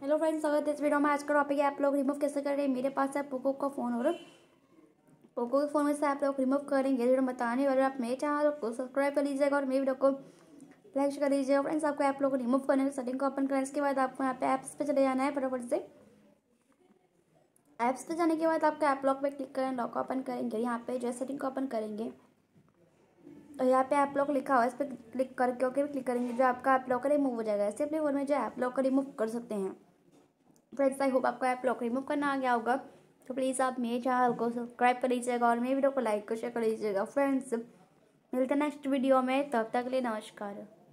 hello friends स्वागत है इस वीडियो में आज का टॉपिक है आप लोग रिमूव कैसे कर रहे हैं मेरे पास है पोको का फ़ोन और पोको के फ़ोन में से आप लोग रिमूव करेंगे वीडियो बताने वाले आप मेरे चैनल को सब्सक्राइब कर लीजिएगा और मेरी वीडियो को लाइक कर लीजिएगा फ्रेंड्स आपको ऐप लोग रिमूव करने की सेटिंग को ओपन करें इसके बाद आपको यहाँ पे ऐप्स पर चले जाना है फटाफट से ऐप्स पर जाने के बाद आपका ऐप लॉक पर क्लिक करें लॉक ओपन करेंगे यहाँ पे जो सेटिंग को ओपन करेंगे तो यहाँ पे ऐप लॉक लिखा हुआ है इस पर क्लिक करके ओके भी क्लिक करेंगे जो आपका ऐप लॉक रिमूव हो जाएगा ऐसे अपने फ़ोन में जो ऐप लॉक रिमूव कर सकते हैं फ्रेंड्स आई होप आपको ऐप लॉक रिमूव करना आ गया होगा तो प्लीज़ आप मेरे चैनल को सब्सक्राइब कर लीजिएगा और मेरे वीडियो को लाइक और शेयर कर लीजिएगा फ्रेंड्स मिलते हैं नेक्स्ट वीडियो में तब तक के लिए नमस्कार